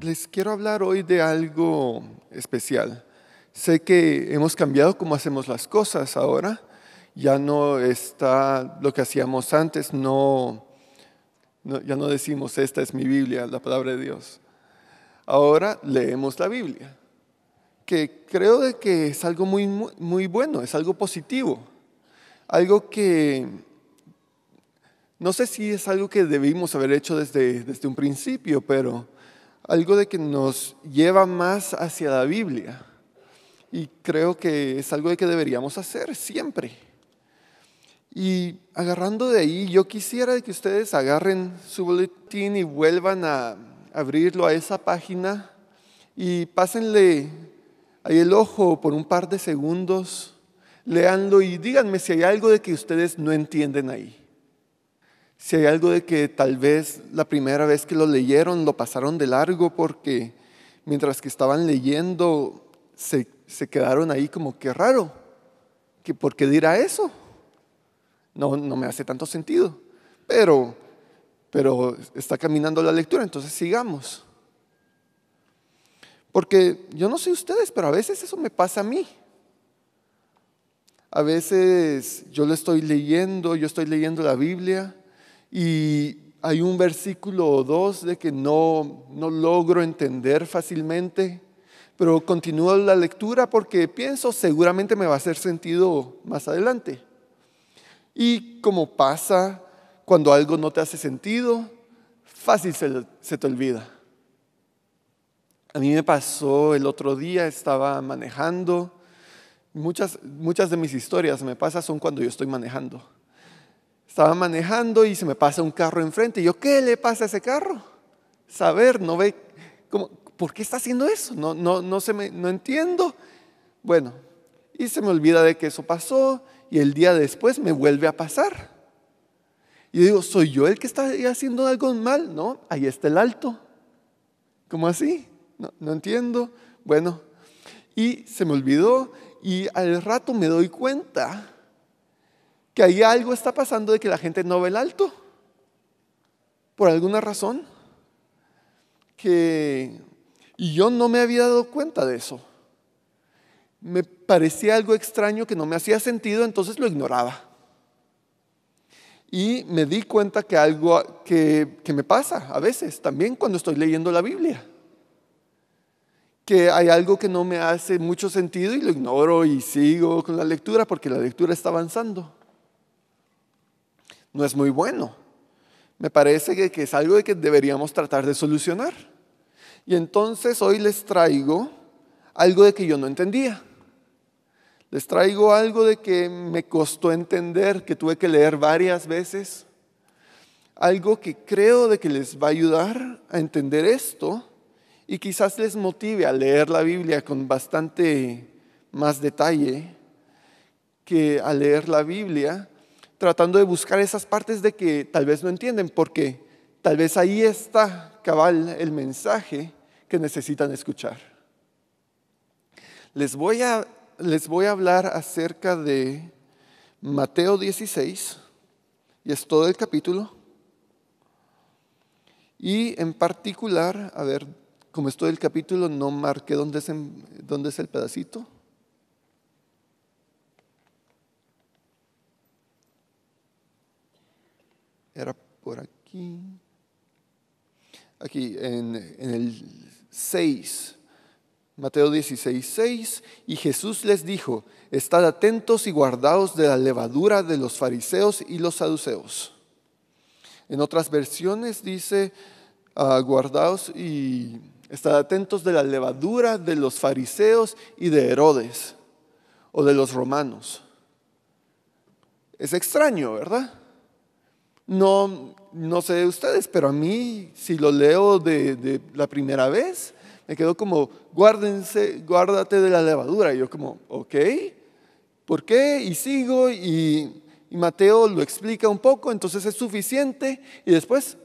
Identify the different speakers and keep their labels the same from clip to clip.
Speaker 1: les quiero hablar hoy de algo especial. Sé que hemos cambiado cómo hacemos las cosas ahora. Ya no está lo que hacíamos antes, no, ya no decimos, esta es mi Biblia, la palabra de Dios. Ahora leemos la Biblia, que creo que es algo muy, muy, muy bueno, es algo positivo, algo que no sé si es algo que debimos haber hecho desde, desde un principio, pero algo de que nos lleva más hacia la Biblia. Y creo que es algo de que deberíamos hacer siempre. Y agarrando de ahí, yo quisiera que ustedes agarren su boletín y vuelvan a abrirlo a esa página y pásenle ahí el ojo por un par de segundos, leanlo y díganme si hay algo de que ustedes no entienden ahí si hay algo de que tal vez la primera vez que lo leyeron lo pasaron de largo porque mientras que estaban leyendo se, quedaron ahí como que raro, que por qué dirá eso. No, no me hace tanto sentido, pero, pero está caminando la lectura, entonces sigamos. Porque yo no sé ustedes, pero a veces eso me pasa a mí. A veces yo lo estoy leyendo, yo estoy leyendo la Biblia y hay un versículo o dos de que no, logro entender fácilmente, pero continúo la lectura porque pienso seguramente me va a hacer sentido más adelante. Y como pasa cuando algo no te hace sentido, fácil se, te olvida. A mí me pasó el otro día, estaba manejando. Muchas, de mis historias me pasan son cuando yo estoy manejando. Estaba manejando y se me pasa un carro enfrente. Y yo, ¿qué le pasa a ese carro? Saber, no ve, ¿por qué está haciendo eso? No, no, no, se me, no entiendo. Bueno, y se me olvida de que eso pasó y el día después me vuelve a pasar. Y yo digo, ¿soy yo el que está haciendo algo mal? No, ahí está el alto. ¿Cómo así? No, no entiendo. Bueno, y se me olvidó y al rato me doy cuenta que ahí algo está pasando de que la gente no ve el alto. Por alguna razón. Que y yo no me había dado cuenta de eso. Me parecía algo extraño que no me hacía sentido, entonces lo ignoraba. Y me di cuenta que algo que, que me pasa a veces, también cuando estoy leyendo la Biblia. Que hay algo que no me hace mucho sentido y lo ignoro y sigo con la lectura porque la lectura está avanzando no es muy bueno. Me parece que, es algo de que deberíamos tratar de solucionar. Y entonces hoy les traigo algo de que yo no entendía. Les traigo algo de que me costó entender, que tuve que leer varias veces. Algo que creo de que les va a ayudar a entender esto y quizás les motive a leer la Biblia con bastante más detalle que a leer la Biblia tratando de buscar esas partes de que tal vez no entienden, porque tal vez ahí está cabal el mensaje que necesitan escuchar. Les voy a, les voy a hablar acerca de Mateo 16, y es todo el capítulo, y en particular, a ver, como es todo el capítulo, no marqué dónde es, dónde es el pedacito. Era por aquí. Aquí en, el 6. Mateo 16, 6. Y Jesús les dijo, estad atentos y guardaos de la levadura de los fariseos y los saduceos. En otras versiones dice, ah, guardaos y estad atentos de la levadura de los fariseos y de Herodes o de los romanos. Es extraño, ¿verdad? No, no sé de ustedes, pero a mí, si lo leo de, la primera vez, me quedó como, guárdense, guárdate de la levadura. Y yo como, ok, ¿por qué? Y sigo y, y Mateo lo explica un poco, entonces es suficiente y después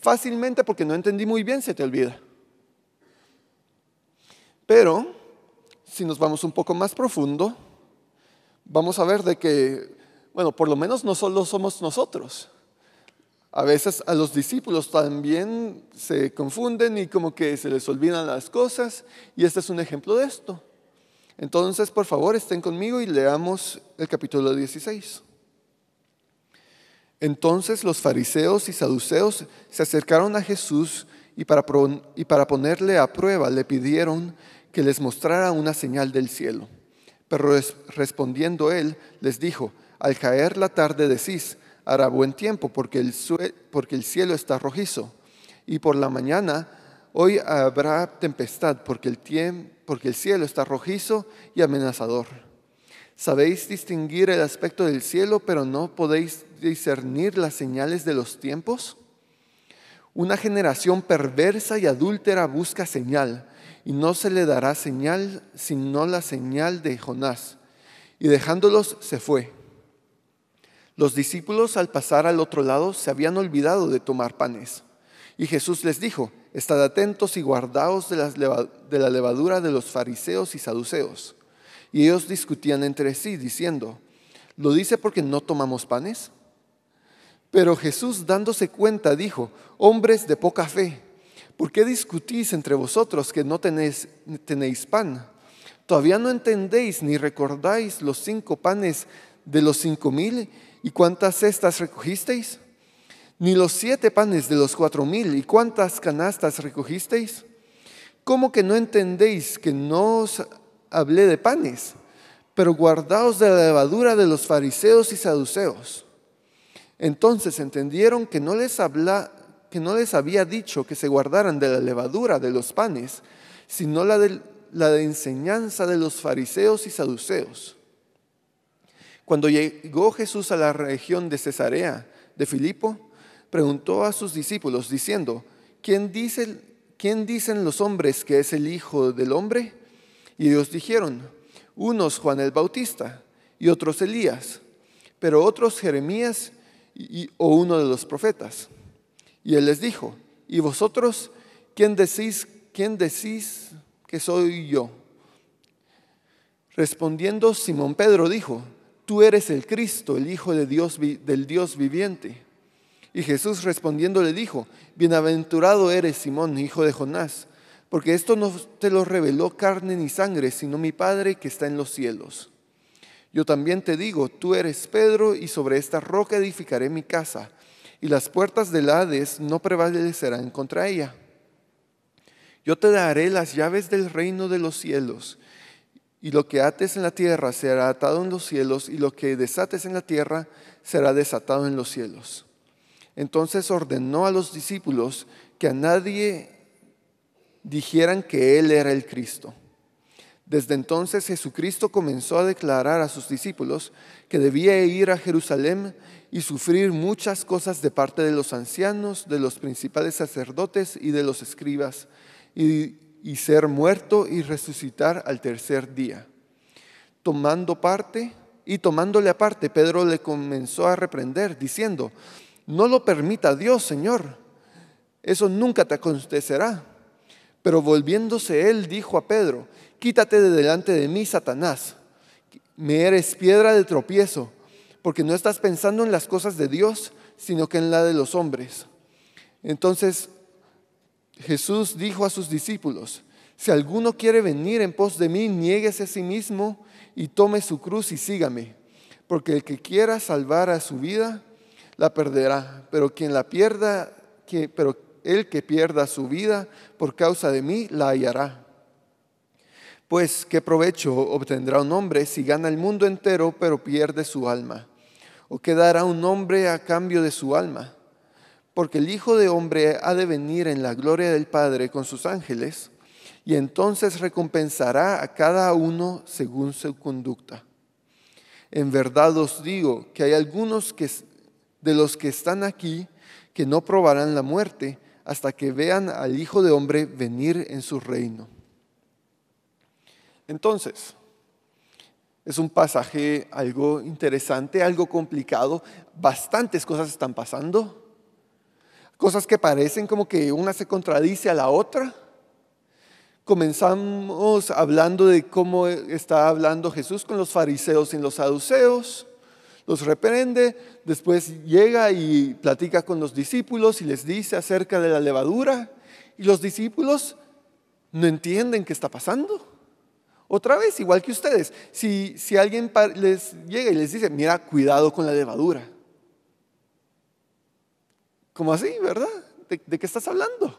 Speaker 1: fácilmente, porque no entendí muy bien, se te olvida. Pero si nos vamos un poco más profundo, vamos a ver de que, bueno, por lo menos no solo somos nosotros a veces a los discípulos también se confunden y como que se les olvidan las cosas y este es un ejemplo de esto. Entonces, por favor, estén conmigo y leamos el capítulo 16. Entonces los fariseos y saduceos se acercaron a Jesús y para, y para ponerle a prueba le pidieron que les mostrara una señal del cielo. Pero respondiendo él, les dijo, al caer la tarde decís, hará buen tiempo porque el, porque el cielo está rojizo. Y por la mañana hoy habrá tempestad porque el, porque el cielo está rojizo y amenazador. Sabéis distinguir el aspecto del cielo, pero no podéis discernir las señales de los tiempos. Una generación perversa y adúltera busca señal, y no se le dará señal sino la señal de Jonás. Y dejándolos se fue. Los discípulos al pasar al otro lado se habían olvidado de tomar panes. Y Jesús les dijo, estad atentos y guardaos de, la levadura de los fariseos y saduceos. Y ellos discutían entre sí, diciendo, ¿lo dice porque no tomamos panes? Pero Jesús dándose cuenta dijo, hombres de poca fe, ¿por qué discutís entre vosotros que no tenéis, tenéis pan? ¿Todavía no entendéis ni recordáis los cinco panes de los cinco mil? ¿Y cuántas cestas recogisteis? Ni los siete panes de los cuatro mil. ¿Y cuántas canastas recogisteis? ¿Cómo que no entendéis que no os hablé de panes? Pero guardaos de la levadura de los fariseos y saduceos. Entonces entendieron que no les, habla, que no les había dicho que se guardaran de la levadura de los panes, sino la de, la de enseñanza de los fariseos y saduceos. Cuando llegó Jesús a la región de Cesarea de Filipo, preguntó a sus discípulos diciendo, ¿quién, dicen los hombres que es el Hijo del Hombre? Y ellos dijeron, unos Juan el Bautista y otros Elías, pero otros Jeremías o uno de los profetas. Y él les dijo, ¿y vosotros quién decís, quién decís que soy yo? Respondiendo Simón Pedro dijo, tú eres el Cristo, el Hijo de Dios, del Dios viviente. Y Jesús respondiendo le dijo, bienaventurado eres Simón, hijo de Jonás, porque esto no te lo reveló carne ni sangre, sino mi Padre que está en los cielos. Yo también te digo, tú eres Pedro, y sobre esta roca edificaré mi casa, y las puertas del Hades no prevalecerán contra ella. Yo te daré las llaves del reino de los cielos, y lo que ates en la tierra será atado en los cielos, y lo que desates en la tierra será desatado en los cielos. Entonces ordenó a los discípulos que a nadie dijeran que Él era el Cristo. Desde entonces Jesucristo comenzó a declarar a sus discípulos que debía ir a Jerusalén y sufrir muchas cosas de parte de los ancianos, de los principales sacerdotes y de los escribas, y y ser muerto y resucitar al tercer día. Tomando parte y tomándole aparte, Pedro le comenzó a reprender, diciendo, no lo permita Dios, Señor, eso nunca te acontecerá. Pero volviéndose él, dijo a Pedro, quítate de delante de mí, Satanás, me eres piedra de tropiezo, porque no estás pensando en las cosas de Dios, sino que en la de los hombres. Entonces Jesús dijo a sus discípulos, si alguno quiere venir en pos de mí, niéguese a sí mismo y tome su cruz y sígame, porque el que quiera salvar a su vida, la perderá, pero quien la pierda, pero el que pierda su vida por causa de mí, la hallará. Pues, ¿qué provecho obtendrá un hombre si gana el mundo entero pero pierde su alma? ¿O qué dará un hombre a cambio de su alma? porque el Hijo de Hombre ha de venir en la gloria del Padre con sus ángeles, y entonces recompensará a cada uno según su conducta. En verdad os digo que hay algunos de los que están aquí que no probarán la muerte hasta que vean al Hijo de Hombre venir en su reino. Entonces, es un pasaje algo interesante, algo complicado, bastantes cosas están pasando cosas que parecen como que una se contradice a la otra. Comenzamos hablando de cómo está hablando Jesús con los fariseos y los saduceos, los reprende, después llega y platica con los discípulos y les dice acerca de la levadura y los discípulos no entienden qué está pasando. Otra vez, igual que ustedes, si, si alguien les llega y les dice, mira, cuidado con la levadura, ¿Cómo así, ¿verdad? ¿De, qué estás hablando?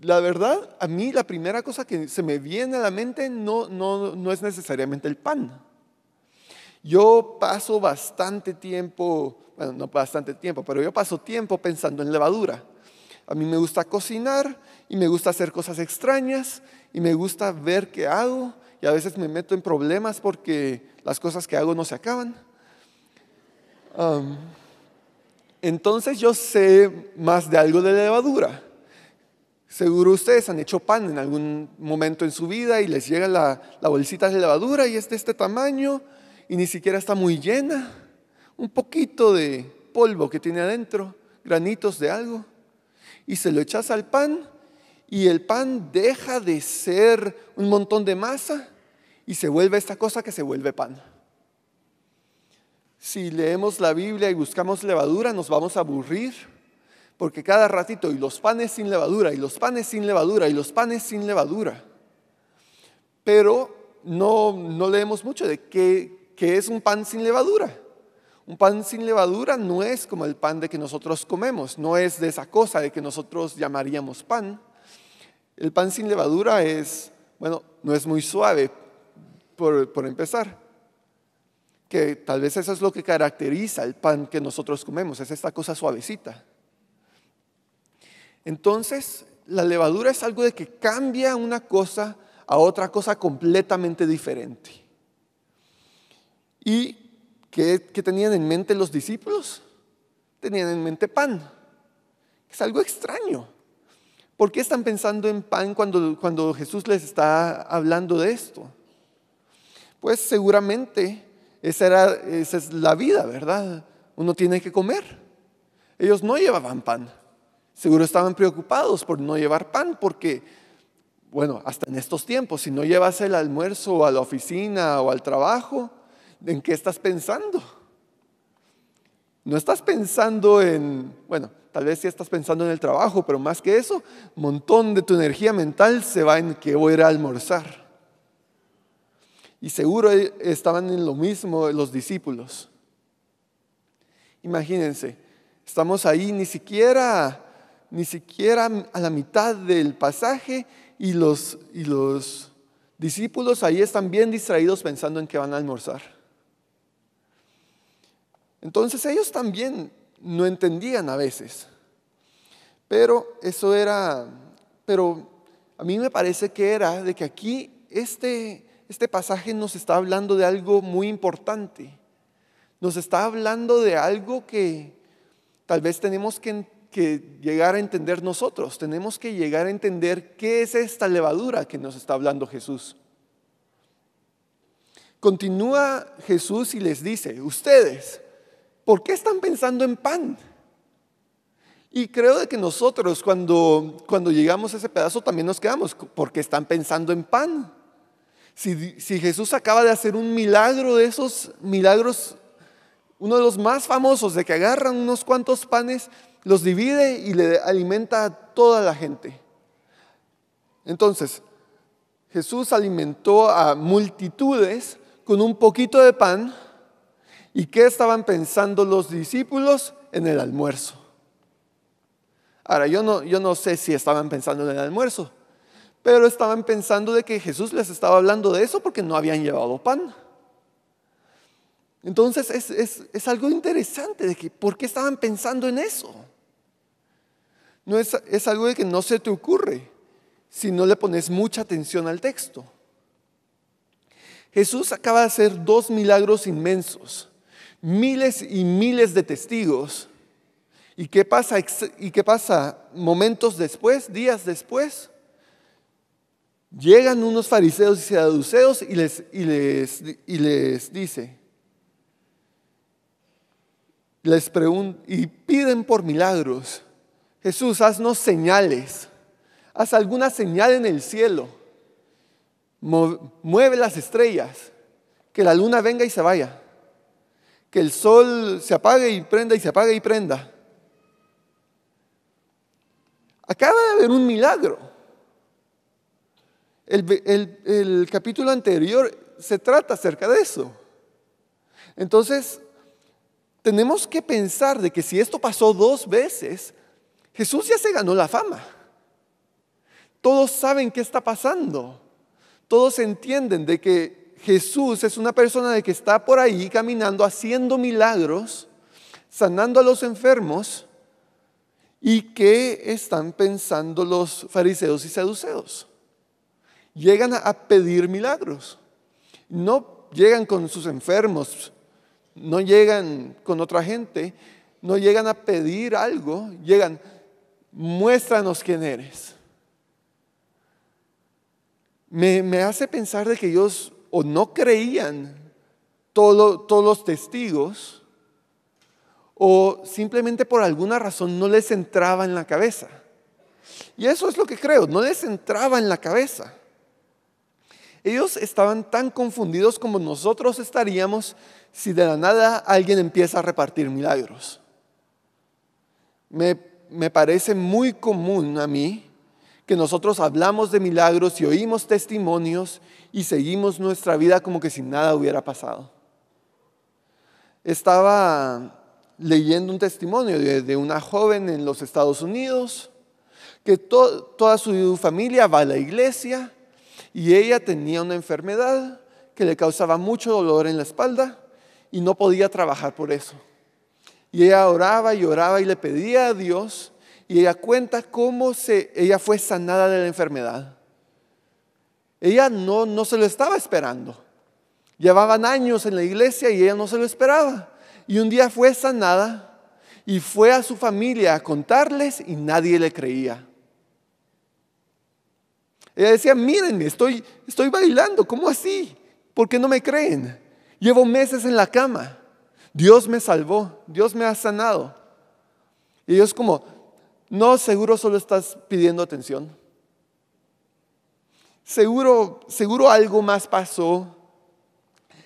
Speaker 1: la verdad, a mí la primera cosa que se me viene a la mente no, no, es necesariamente el pan. Yo paso bastante tiempo, bueno, no bastante tiempo, pero yo paso tiempo pensando en levadura. A mí me gusta cocinar y me gusta hacer cosas extrañas y me gusta ver qué hago y a veces me meto en problemas porque las cosas que hago no se acaban. Um, entonces yo sé más de algo de levadura. Seguro ustedes han hecho pan en algún momento en su vida y les llega la, bolsita de levadura y es de este tamaño y ni siquiera está muy llena. Un poquito de polvo que tiene adentro, granitos de algo. Y se lo echas al pan y el pan deja de ser un montón de masa y se vuelve esta cosa que se vuelve pan si leemos la Biblia y buscamos levadura, nos vamos a aburrir, porque cada ratito, y los panes sin levadura, y los panes sin levadura, y los panes sin levadura. Pero no, no leemos mucho de qué, qué es un pan sin levadura. Un pan sin levadura no es como el pan de que nosotros comemos, no es de esa cosa de que nosotros llamaríamos pan. El pan sin levadura es, bueno, no es muy suave, por, por empezar que tal vez eso es lo que caracteriza el pan que nosotros comemos, es esta cosa suavecita. Entonces, la levadura es algo de que cambia una cosa a otra cosa completamente diferente. ¿Y qué, tenían en mente los discípulos? Tenían en mente pan. Es algo extraño. ¿Por qué están pensando en pan cuando Jesús les está hablando de esto? Pues seguramente esa, era, es la vida, ¿verdad? Uno tiene que comer. Ellos no llevaban pan. Seguro estaban preocupados por no llevar pan porque, bueno, hasta en estos tiempos, si no llevas el almuerzo a la oficina o al trabajo, ¿en qué estás pensando? No estás pensando en, bueno, tal vez sí estás pensando en el trabajo, pero más que eso, un montón de tu energía mental se va en que voy a ir a almorzar. Y seguro e, estaban en lo mismo los discípulos. Imagínense, estamos ahí ni siquiera, ni siquiera a la mitad del pasaje y los, y los discípulos ahí están bien distraídos pensando en que van a almorzar. Entonces ellos también no entendían a veces. Pero eso era, pero a mí me parece que era de que aquí este, este pasaje nos está hablando de algo muy importante. Nos está hablando de algo que tal vez tenemos que, llegar a entender nosotros. Tenemos que llegar a entender qué es esta levadura que nos está hablando Jesús. Continúa Jesús y les dice, ustedes, ¿por qué están pensando en pan? Y creo de que nosotros cuando, cuando llegamos a ese pedazo también nos quedamos, porque están pensando en pan. Si, Jesús acaba de hacer un milagro de esos milagros, uno de los más famosos, de que agarran unos cuantos panes, los divide y le alimenta a toda la gente. Entonces, Jesús alimentó a multitudes con un poquito de pan. ¿Y qué estaban pensando los discípulos en el almuerzo? Ahora, yo no, yo no sé si estaban pensando en el almuerzo, pero estaban pensando de que Jesús les estaba hablando de eso porque no habían llevado pan. Entonces es, algo interesante de que por qué estaban pensando en eso. No es, es algo de que no se te ocurre si no le pones mucha atención al texto. Jesús acaba de hacer dos milagros inmensos, miles y miles de testigos. ¿Y qué pasa, ¿Y qué pasa momentos después, días después? Llegan unos fariseos y saduceos y les, y les, y les dice, les pregunto y piden por milagros. Jesús, haznos señales. Haz alguna señal en el cielo. Mueve las estrellas. Que la luna venga y se vaya. Que el sol se apague y prenda y se apague y prenda. Acaba de haber un milagro. El, capítulo anterior se trata acerca de eso. Entonces, tenemos que pensar de que si esto pasó dos veces, Jesús ya se ganó la fama. Todos saben qué está pasando. Todos entienden de que Jesús es una persona de que está por ahí caminando, haciendo milagros, sanando a los enfermos y qué están pensando los fariseos y saduceos llegan a pedir milagros. No llegan con sus enfermos, no llegan con otra gente, no llegan a pedir algo, llegan, muéstranos quién eres. Me, hace pensar de que ellos o no creían todos los testigos, o simplemente por alguna razón no les entraba en la cabeza. Y eso es lo que creo, no les entraba en la cabeza. Ellos estaban tan confundidos como nosotros estaríamos si de la nada alguien empieza a repartir milagros. Me, parece muy común a mí que nosotros hablamos de milagros y oímos testimonios y seguimos nuestra vida como que si nada hubiera pasado. Estaba leyendo un testimonio de, una joven en los Estados Unidos que toda su familia va a la iglesia y ella tenía una enfermedad que le causaba mucho dolor en la espalda y no podía trabajar por eso. Y ella oraba y oraba y le pedía a Dios y ella cuenta cómo se, ella fue sanada de la enfermedad. Ella no, no se lo estaba esperando. Llevaban años en la iglesia y ella no se lo esperaba. Y un día fue sanada y fue a su familia a contarles y nadie le creía. Ella decía, mírenme, estoy, estoy bailando, ¿cómo así? ¿Por qué no me creen? Llevo meses en la cama. Dios me salvó, Dios me ha sanado. Y ellos como, no, seguro solo estás pidiendo atención. Seguro, seguro algo más pasó.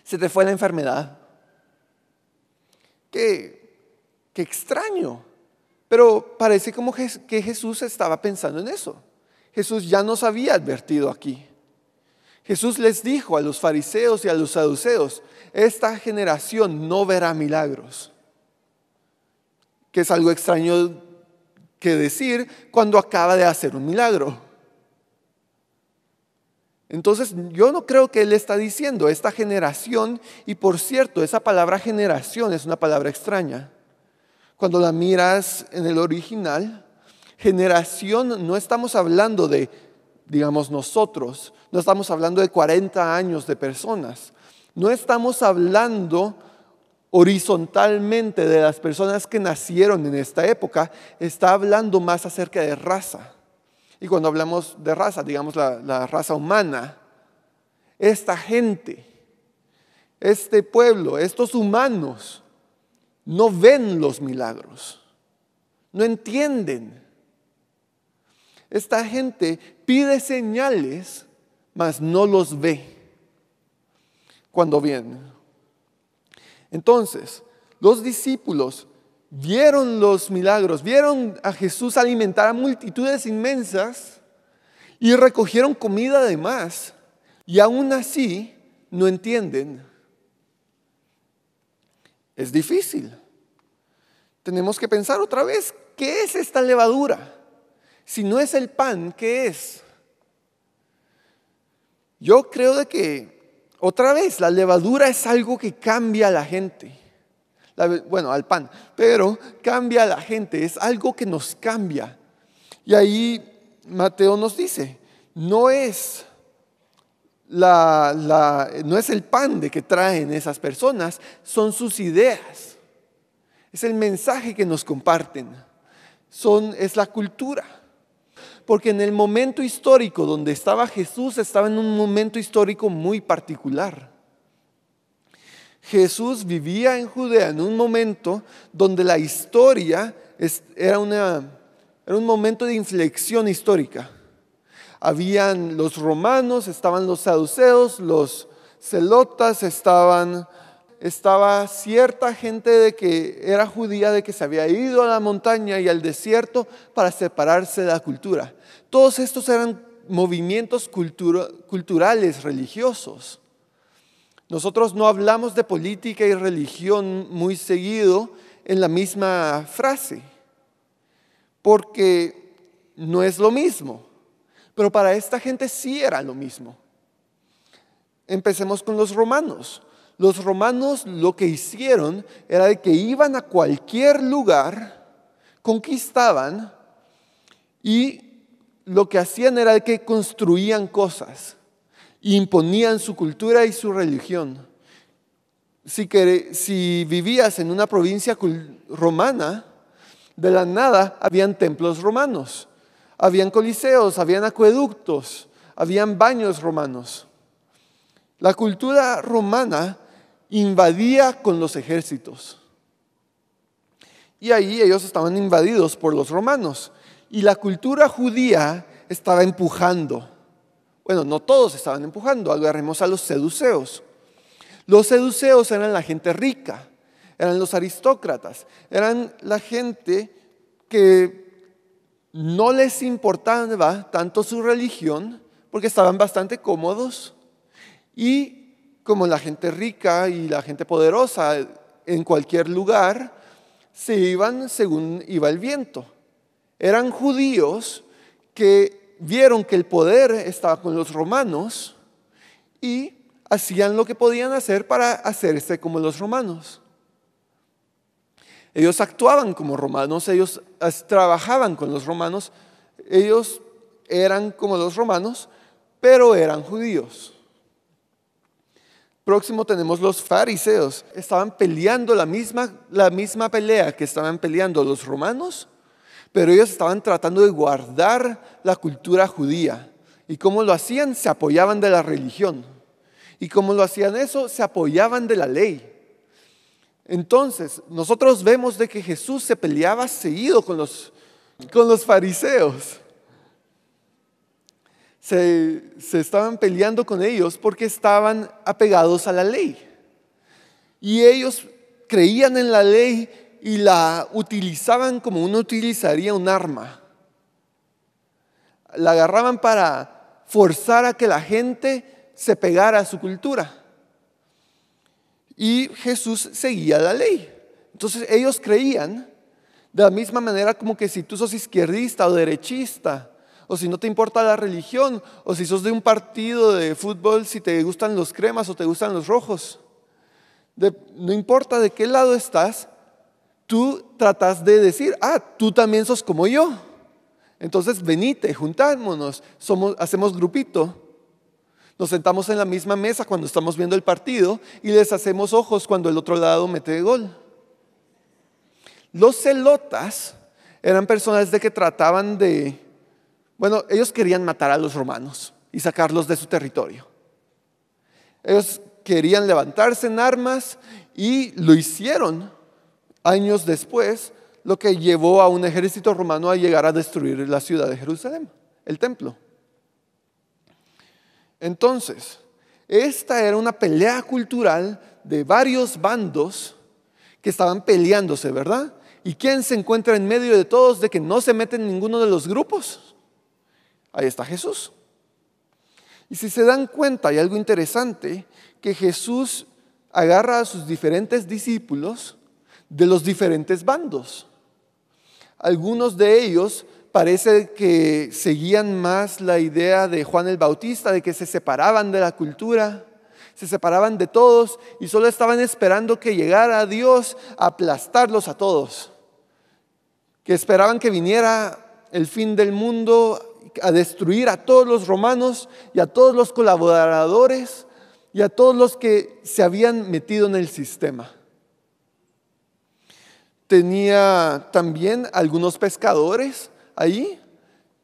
Speaker 1: Se te fue la enfermedad. Qué, qué extraño. Pero parece como que Jesús estaba pensando en eso. Jesús ya nos había advertido aquí. Jesús les dijo a los fariseos y a los saduceos, esta generación no verá milagros, que es algo extraño que decir cuando acaba de hacer un milagro. Entonces yo no creo que él está diciendo esta generación, y por cierto, esa palabra generación es una palabra extraña. Cuando la miras en el original, generación no estamos hablando de, digamos, nosotros, no estamos hablando de 40 años de personas, no estamos hablando horizontalmente de las personas que nacieron en esta época, está hablando más acerca de raza. Y cuando hablamos de raza, digamos la, la raza humana, esta gente, este pueblo, estos humanos, no ven los milagros, no entienden. Esta gente pide señales, mas no los ve cuando vienen. Entonces, los discípulos vieron los milagros, vieron a Jesús alimentar a multitudes inmensas y recogieron comida de más, y aún así no entienden. Es difícil. Tenemos que pensar otra vez, ¿qué es esta levadura? Si no es el pan, ¿qué es? Yo creo de que, otra vez, la levadura es algo que cambia a la gente. bueno, al pan, pero cambia a la gente, es algo que nos cambia. Y ahí Mateo nos dice, no es, la, la, no es el pan de que traen esas personas, son sus ideas. Es el mensaje que nos comparten. Son, es la cultura. Porque en el momento histórico donde estaba Jesús, estaba en un momento histórico muy particular. Jesús vivía en Judea en un momento donde la historia era, una, era un momento de inflexión histórica. Habían los romanos, estaban los saduceos, los celotas, estaban estaba cierta gente de que era judía, de que se había ido a la montaña y al desierto para separarse de la cultura. Todos estos eran movimientos culturales, religiosos. Nosotros no hablamos de política y religión muy seguido en la misma frase, porque no es lo mismo, pero para esta gente sí era lo mismo. Empecemos con los romanos. Los romanos lo que hicieron era de que iban a cualquier lugar, conquistaban y lo que hacían era que construían cosas, imponían su cultura y su religión. Si, que si vivías en una provincia romana, de la nada habían templos romanos, habían coliseos, habían acueductos, habían baños romanos. La cultura romana invadía con los ejércitos. Y ahí ellos estaban invadidos por los romanos. Y la cultura judía estaba empujando. Bueno, no todos estaban empujando, agarremos a los seduceos. Los seduceos eran la gente rica, eran los aristócratas, eran la gente que no les importaba tanto su religión porque estaban bastante cómodos y como la gente rica y la gente poderosa en cualquier lugar, se iban según iba el viento. Eran judíos que vieron que el poder estaba con los romanos y hacían lo que podían hacer para hacerse como los romanos. Ellos actuaban como romanos, ellos trabajaban con los romanos, ellos eran como los romanos, pero eran judíos. Próximo tenemos los fariseos. Estaban peleando la misma, la misma pelea que estaban peleando los romanos, pero ellos estaban tratando de guardar la cultura judía. ¿Y cómo lo hacían? Se apoyaban de la religión. ¿Y cómo lo hacían eso? Se apoyaban de la ley. Entonces, nosotros vemos de que Jesús se peleaba seguido con los, con los fariseos se, estaban peleando con ellos porque estaban apegados a la ley. Y ellos creían en la ley y la utilizaban como uno utilizaría un arma. La agarraban para forzar a que la gente se pegara a su cultura. Y Jesús seguía la ley. Entonces ellos creían de la misma manera como que si tú sos izquierdista o derechista o si no te importa la religión, o si sos de un partido de fútbol, si te gustan los cremas o te gustan los rojos. no importa de qué lado estás, tú tratas de decir, ah, tú también sos como yo. Entonces venite, juntámonos, somos, hacemos grupito. Nos sentamos en la misma mesa cuando estamos viendo el partido y les hacemos ojos cuando el otro lado mete gol. Los celotas eran personas de que trataban de bueno, ellos querían matar a los romanos y sacarlos de su territorio. Ellos querían levantarse en armas y lo hicieron años después, lo que llevó a un ejército romano a llegar a destruir la ciudad de Jerusalén, el templo. Entonces, esta era una pelea cultural de varios bandos que estaban peleándose, ¿verdad? ¿Y quién se encuentra en medio de todos de que no se meten ninguno de los grupos? Ahí está Jesús. Y si se dan cuenta, hay algo interesante, que Jesús agarra a sus diferentes discípulos de los diferentes bandos. Algunos de ellos parece que seguían más la idea de Juan el Bautista, de que se separaban de la cultura, se separaban de todos y solo estaban esperando que llegara Dios a aplastarlos a todos, que esperaban que viniera el fin del mundo a destruir a todos los romanos y a todos los colaboradores y a todos los que se habían metido en el sistema. Tenía también algunos pescadores ahí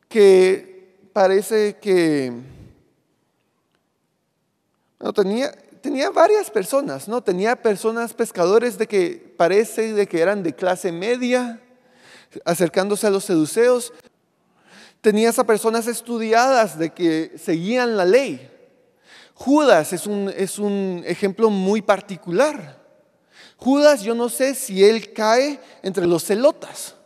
Speaker 1: que parece que no tenía tenía varias personas, ¿no? Tenía personas pescadores de que parece de que eran de clase media, acercándose a los seduceos, tenías a personas estudiadas de que seguían la ley. Judas es un, es un ejemplo muy particular. Judas, yo no sé si él cae entre los celotas,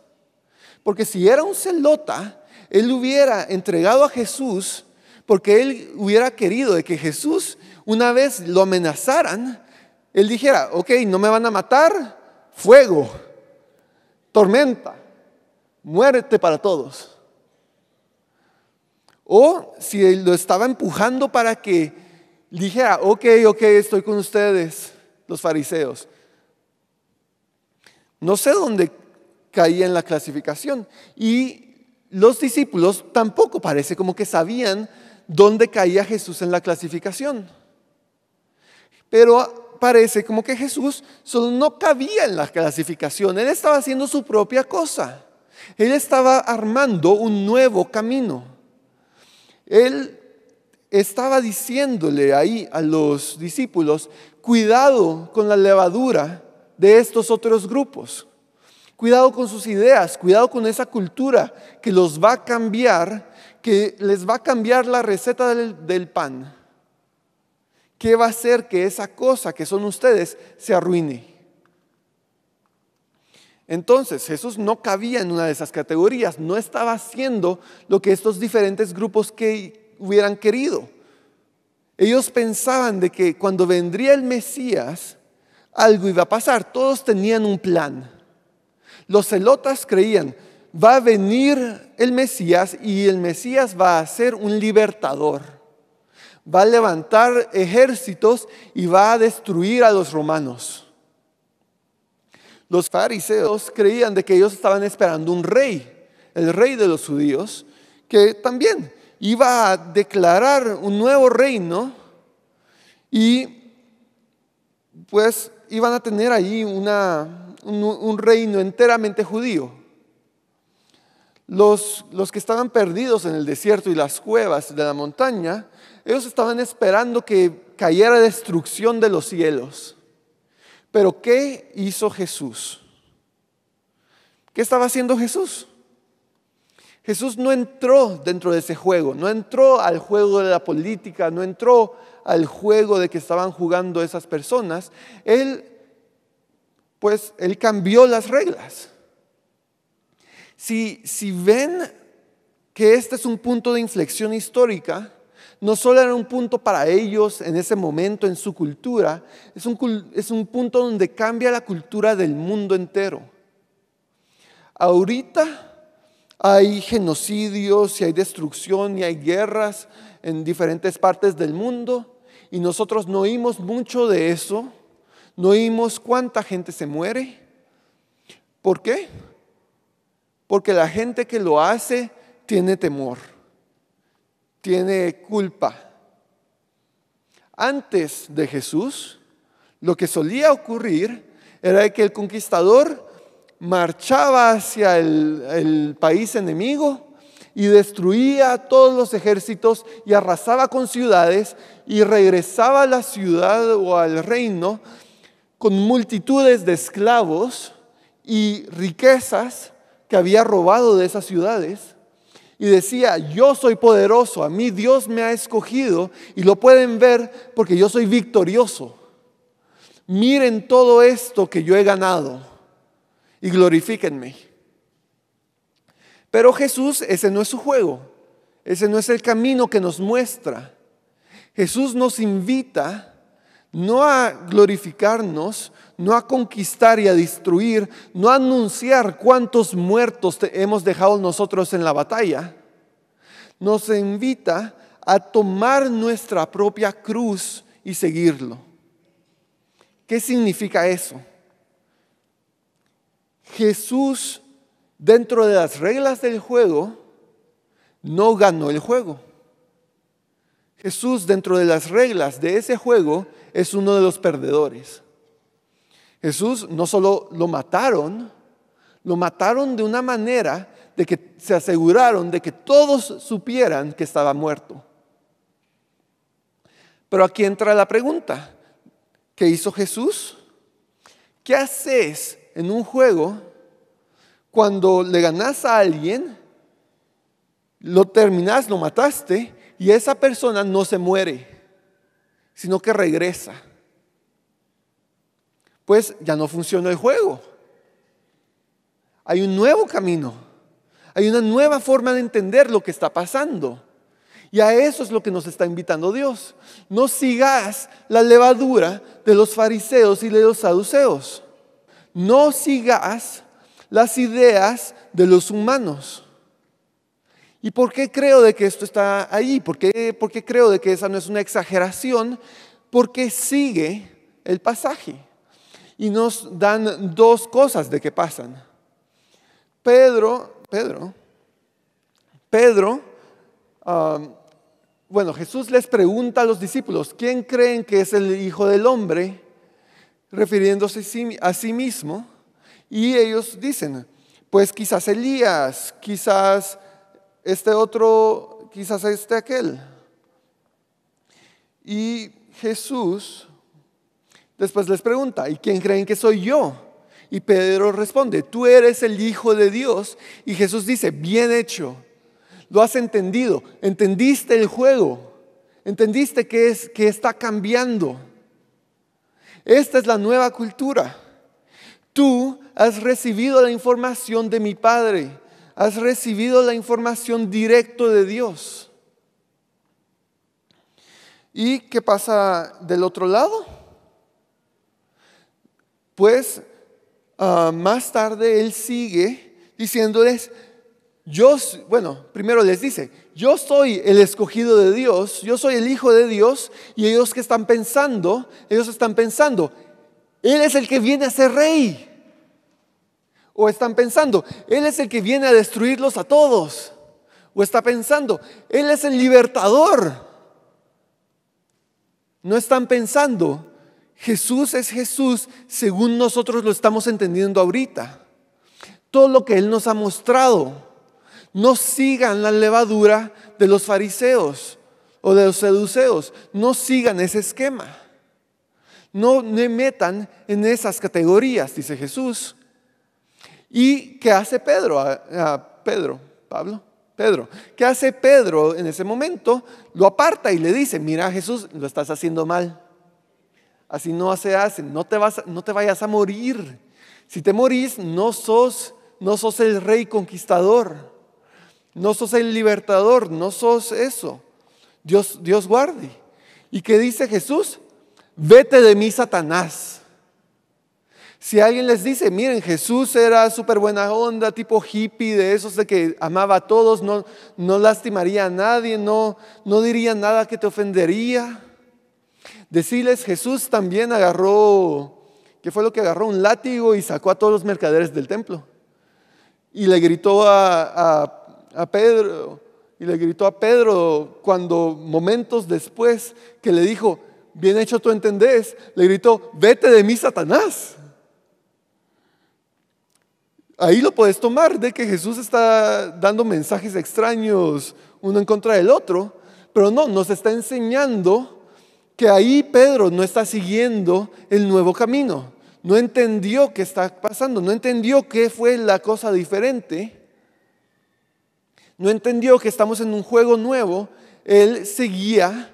Speaker 1: porque si era un celota, él hubiera entregado a Jesús, porque él hubiera querido de que Jesús, una vez lo amenazaran, él dijera, ok, no me van a matar, fuego, tormenta, muerte para todos. O si lo estaba empujando para que dijera, ok, ok, estoy con ustedes, los fariseos. No sé dónde caía en la clasificación. Y los discípulos tampoco parece como que sabían dónde caía Jesús en la clasificación. Pero parece como que Jesús solo no cabía en la clasificación. Él estaba haciendo su propia cosa. Él estaba armando un nuevo camino. Él estaba diciéndole ahí a los discípulos, cuidado con la levadura de estos otros grupos, cuidado con sus ideas, cuidado con esa cultura que los va a cambiar, que les va a cambiar la receta del, pan. ¿Qué va a hacer que esa cosa que son ustedes se arruine? Entonces Jesús no cabía en una de esas categorías, no estaba haciendo lo que estos diferentes grupos que hubieran querido. Ellos pensaban de que cuando vendría el Mesías, algo iba a pasar, todos tenían un plan. Los celotas creían, va a venir el Mesías y el Mesías va a ser un libertador. Va a levantar ejércitos y va a destruir a los romanos. Los fariseos creían de que ellos estaban esperando un rey, el rey de los judíos, que también iba a declarar un nuevo reino y pues iban a tener allí un, reino enteramente judío. Los, los, que estaban perdidos en el desierto y las cuevas de la montaña, ellos estaban esperando que cayera destrucción de los cielos. Pero ¿qué hizo Jesús? ¿Qué estaba haciendo Jesús? Jesús no entró dentro de ese juego, no entró al juego de la política, no entró al juego de que estaban jugando esas personas. Él, pues, él cambió las reglas. Si, si ven que este es un punto de inflexión histórica, no solo era un punto para ellos en ese momento, en su cultura, es un, es un punto donde cambia la cultura del mundo entero. Ahorita hay genocidios y hay destrucción y hay guerras en diferentes partes del mundo y nosotros no oímos mucho de eso, no oímos cuánta gente se muere. ¿Por qué? Porque la gente que lo hace tiene temor tiene culpa. Antes de Jesús, lo que solía ocurrir era que el conquistador marchaba hacia el, país enemigo y destruía todos los ejércitos y arrasaba con ciudades y regresaba a la ciudad o al reino con multitudes de esclavos y riquezas que había robado de esas ciudades y decía, yo soy poderoso, a mí Dios me ha escogido y lo pueden ver porque yo soy victorioso. Miren todo esto que yo he ganado y glorifíquenme. Pero Jesús, ese no es su juego, ese no es el camino que nos muestra. Jesús nos invita no a glorificarnos, no a conquistar y a destruir, no a anunciar cuántos muertos hemos dejado nosotros en la batalla, nos invita a tomar nuestra propia cruz y seguirlo. ¿Qué significa eso? Jesús, dentro de las reglas del juego, no ganó el juego. Jesús, dentro de las reglas de ese juego, es uno de los perdedores. Jesús no solo lo mataron, lo mataron de una manera de que se aseguraron de que todos supieran que estaba muerto. Pero aquí entra la pregunta, ¿qué hizo Jesús? ¿Qué haces en un juego cuando le ganas a alguien, lo terminas, lo mataste y esa persona no se muere, sino que regresa? pues ya no funciona el juego. Hay un nuevo camino, hay una nueva forma de entender lo que está pasando. Y a eso es lo que nos está invitando Dios. No sigas la levadura de los fariseos y de los saduceos. No sigas las ideas de los humanos. ¿Y por qué creo de que esto está ahí? ¿Por qué, creo de que esa no es una exageración? Porque sigue el pasaje y nos dan dos cosas de que pasan. Pedro, Pedro, Pedro, um, bueno, Jesús les pregunta a los discípulos, ¿quién creen que es el Hijo del Hombre? Refiriéndose a sí mismo. Y ellos dicen, pues quizás Elías, quizás este otro, quizás este aquel. Y Jesús Después les pregunta, ¿y quién creen que soy yo? Y Pedro responde, tú eres el Hijo de Dios. Y Jesús dice, bien hecho, lo has entendido, entendiste el juego, entendiste que, es, que está cambiando. Esta es la nueva cultura. Tú has recibido la información de mi Padre, has recibido la información directo de Dios. ¿Y qué pasa del otro lado? Pues más tarde, él sigue diciéndoles, yo, bueno, primero les dice, yo soy el escogido de Dios, yo soy el hijo de Dios, y ellos que están pensando, ellos están pensando, Él es el que viene a ser rey. O están pensando, Él es el que viene a destruirlos a todos. O está pensando, Él es el libertador. No están pensando, Jesús es Jesús según nosotros lo estamos entendiendo ahorita. Todo lo que Él nos ha mostrado. No sigan la levadura de los fariseos o de los seduceos. No sigan ese esquema. No me metan en esas categorías, dice Jesús. ¿Y qué hace Pedro? A ah, ah, Pedro, Pablo, Pedro. ¿Qué hace Pedro en ese momento? Lo aparta y le dice, mira Jesús, lo estás haciendo mal así no se hace. No te, vas, no te vayas a morir. Si te morís, no sos, no sos el rey conquistador. No sos el libertador, no sos eso. Dios, Dios guarde. ¿Y qué dice Jesús? Vete de mí, Satanás. Si alguien les dice, miren, Jesús era súper buena onda, tipo hippie, de esos de que amaba a todos, no, no lastimaría a nadie, no, no diría nada que te ofendería. Decirles, Jesús también agarró, ¿qué fue lo que agarró? Un látigo y sacó a todos los mercaderes del templo. Y le gritó a, Pedro, y le gritó a Pedro cuando momentos después que le dijo, bien hecho tú entendés, le gritó, vete de mí Satanás. Ahí lo puedes tomar de que Jesús está dando mensajes extraños uno en contra del otro, pero no, nos está enseñando que ahí Pedro no está siguiendo el nuevo camino, no entendió qué está pasando, no entendió qué fue la cosa diferente, no entendió que estamos en un juego nuevo, él seguía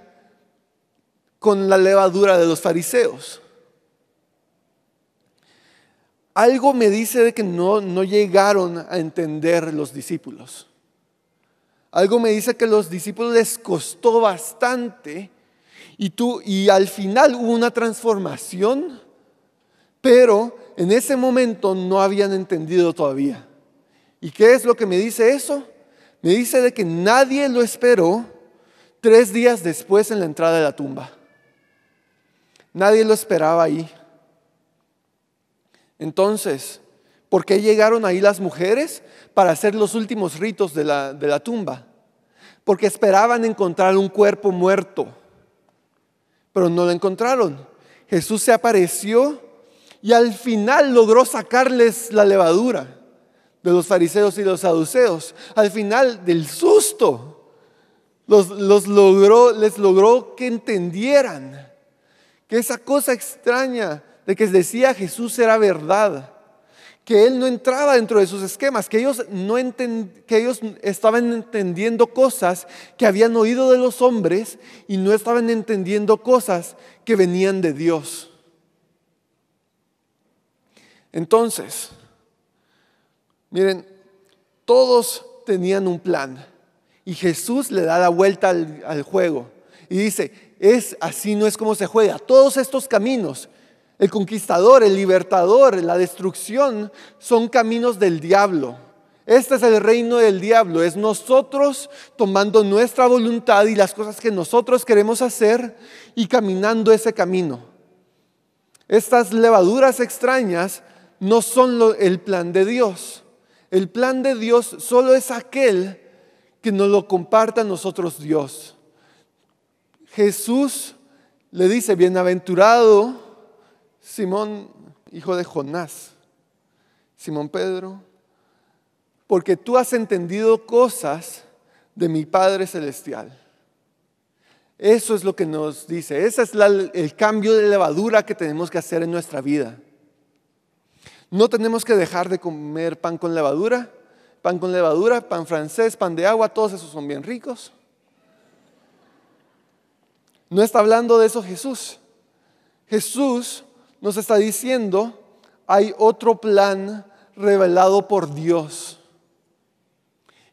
Speaker 1: con la levadura de los fariseos. Algo me dice de que no, no llegaron a entender los discípulos. Algo me dice que los discípulos les costó bastante y, tú, y al final hubo una transformación, pero en ese momento no habían entendido todavía. ¿Y qué es lo que me dice eso? Me dice de que nadie lo esperó tres días después en la entrada de la tumba. Nadie lo esperaba ahí. Entonces, ¿por qué llegaron ahí las mujeres para hacer los últimos ritos de la, de la tumba? Porque esperaban encontrar un cuerpo muerto pero no lo encontraron. Jesús se apareció y al final logró sacarles la levadura de los fariseos y los saduceos. Al final del susto, los, logró, les logró que entendieran que esa cosa extraña de que decía Jesús era verdad que él no entraba dentro de sus esquemas, que ellos, no que ellos estaban entendiendo cosas que habían oído de los hombres y no estaban entendiendo cosas que venían de Dios. Entonces, miren, todos tenían un plan y Jesús le da la vuelta al, al juego y dice, es así no es como se juega. Todos estos caminos el conquistador, el libertador, la destrucción, son caminos del diablo. Este es el reino del diablo, es nosotros tomando nuestra voluntad y las cosas que nosotros queremos hacer y caminando ese camino. Estas levaduras extrañas no son el plan de Dios. El plan de Dios solo es aquel que nos lo comparta a nosotros Dios. Jesús le dice, bienaventurado Simón, hijo de Jonás, Simón Pedro, porque tú has entendido cosas de mi Padre Celestial. Eso es lo que nos dice, ese es el cambio de levadura que tenemos que hacer en nuestra vida. No tenemos que dejar de comer pan con levadura, pan con levadura, pan francés, pan de agua, todos esos son bien ricos. No está hablando de eso Jesús. Jesús nos está diciendo, hay otro plan revelado por Dios.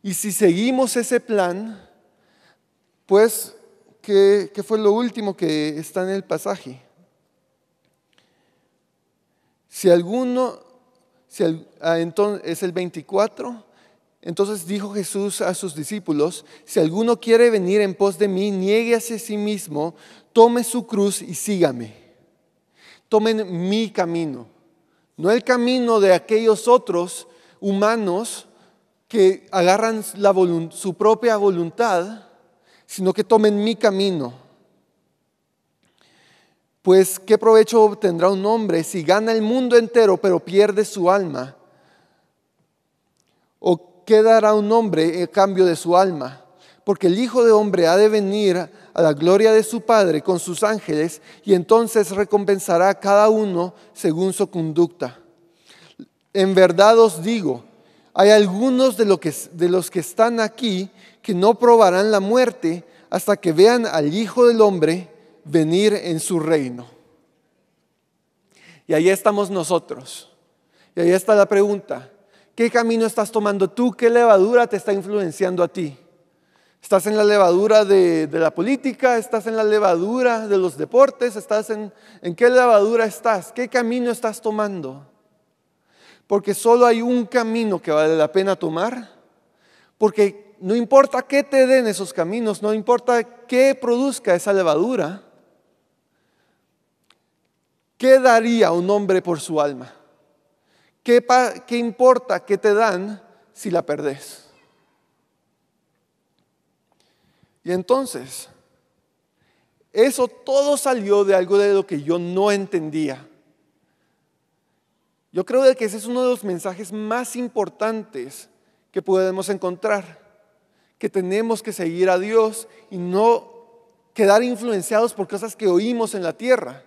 Speaker 1: Y si seguimos ese plan, pues, ¿qué, fue lo último que está en el pasaje? Si alguno, si ah, entonces, es el 24, entonces dijo Jesús a sus discípulos, si alguno quiere venir en pos de mí, niegue a sí mismo, tome su cruz y sígame tomen mi camino, no el camino de aquellos otros humanos que agarran su propia voluntad, sino que tomen mi camino. Pues qué provecho obtendrá un hombre si gana el mundo entero pero pierde su alma? ¿O qué dará un hombre en cambio de su alma? porque el Hijo de Hombre ha de venir a la gloria de su Padre con sus ángeles y entonces recompensará a cada uno según su conducta. En verdad os digo, hay algunos de, de los que están aquí que no probarán la muerte hasta que vean al Hijo del Hombre venir en su reino. Y ahí estamos nosotros. Y ahí está la pregunta. ¿Qué camino estás tomando tú? ¿Qué levadura te está influenciando a ti? Estás en la levadura de, la política, estás en la levadura de los deportes, estás en, en qué levadura estás, qué camino estás tomando. Porque solo hay un camino que vale la pena tomar, porque no importa qué te den esos caminos, no importa qué produzca esa levadura, ¿qué daría un hombre por su alma? ¿Qué, qué importa qué te dan si la perdés? Y entonces, eso todo salió de algo de lo que yo no entendía. Yo creo de que ese es uno de los mensajes más importantes que podemos encontrar, que tenemos que seguir a Dios y no quedar influenciados por cosas que oímos en la tierra,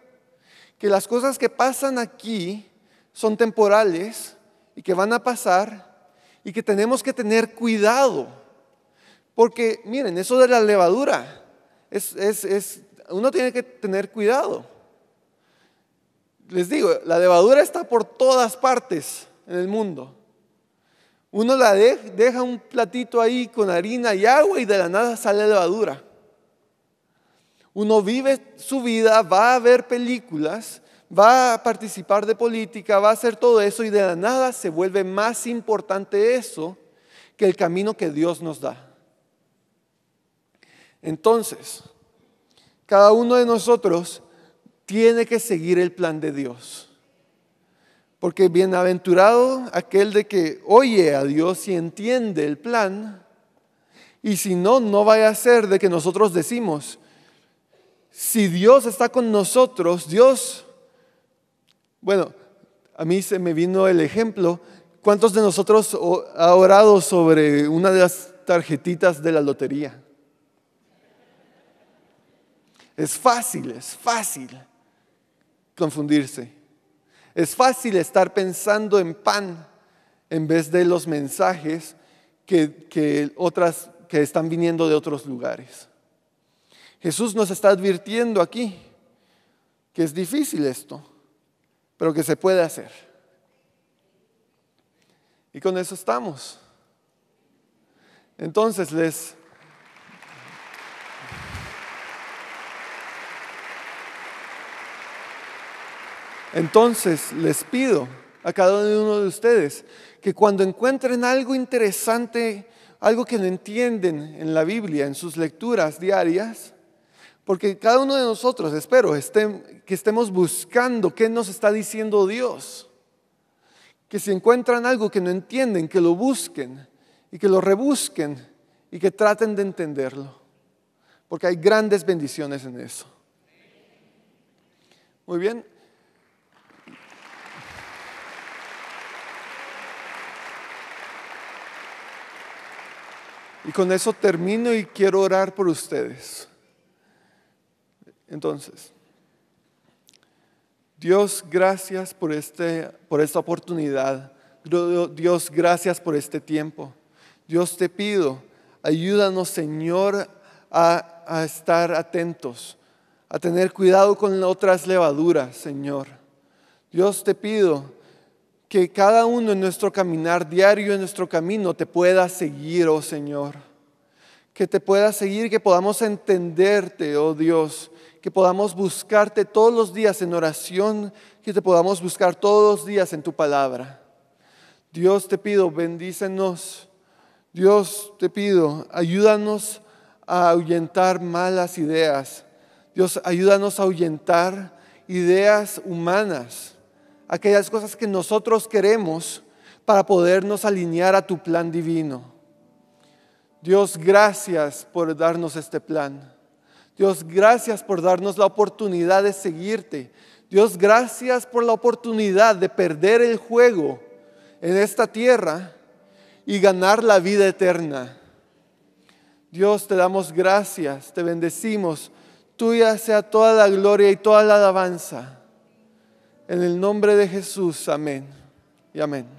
Speaker 1: que las cosas que pasan aquí son temporales y que van a pasar y que tenemos que tener cuidado porque miren, eso de la levadura, es, es, uno tiene que tener cuidado. Les digo, la levadura está por todas partes en el mundo. Uno la deja un platito ahí con harina y agua y de la nada sale levadura. Uno vive su vida, va a ver películas, va a participar de política, va a hacer todo eso y de la nada se vuelve más importante eso que el camino que Dios nos da. Entonces, cada uno de nosotros tiene que seguir el plan de Dios. Porque bienaventurado aquel de que oye a Dios y entiende el plan, y si no, no vaya a ser de que nosotros decimos, si Dios está con nosotros, Dios, bueno, a mí se me vino el ejemplo, ¿cuántos de nosotros ha orado sobre una de las tarjetitas de la lotería? Es fácil, es fácil confundirse. Es fácil estar pensando en pan en vez de los mensajes que, que, otras, que están viniendo de otros lugares. Jesús nos está advirtiendo aquí que es difícil esto, pero que se puede hacer. Y con eso estamos. Entonces les Entonces, les pido a cada uno de ustedes que cuando encuentren algo interesante, algo que no entienden en la Biblia, en sus lecturas diarias, porque cada uno de nosotros, espero, que estemos buscando qué nos está diciendo Dios. Que si encuentran algo que no entienden, que lo busquen y que lo rebusquen y que traten de entenderlo. Porque hay grandes bendiciones en eso. Muy bien. Y con eso termino y quiero orar por ustedes. Entonces, Dios, gracias por, este, por esta oportunidad. Dios, gracias por este tiempo. Dios te pido, ayúdanos Señor a estar atentos, a tener cuidado con otras levaduras, Señor. Dios te pido que cada uno en nuestro caminar diario, en nuestro camino, te pueda seguir, oh Señor. Que te pueda seguir, que podamos entenderte, oh Dios. Que podamos buscarte todos los días en oración, que te podamos buscar todos los días en tu palabra. Dios te pido, bendícenos. Dios te pido, ayúdanos a ahuyentar malas ideas. Dios, ayúdanos a ahuyentar ideas humanas aquellas cosas que nosotros queremos para podernos alinear a tu plan divino. Dios, gracias por darnos este plan. Dios, gracias por darnos la oportunidad de seguirte. Dios, gracias por la oportunidad de perder el juego en esta tierra y ganar la vida eterna. Dios, te damos gracias, te bendecimos. Tuya sea toda la gloria y toda la alabanza. En el nombre de Jesús, amén y amén.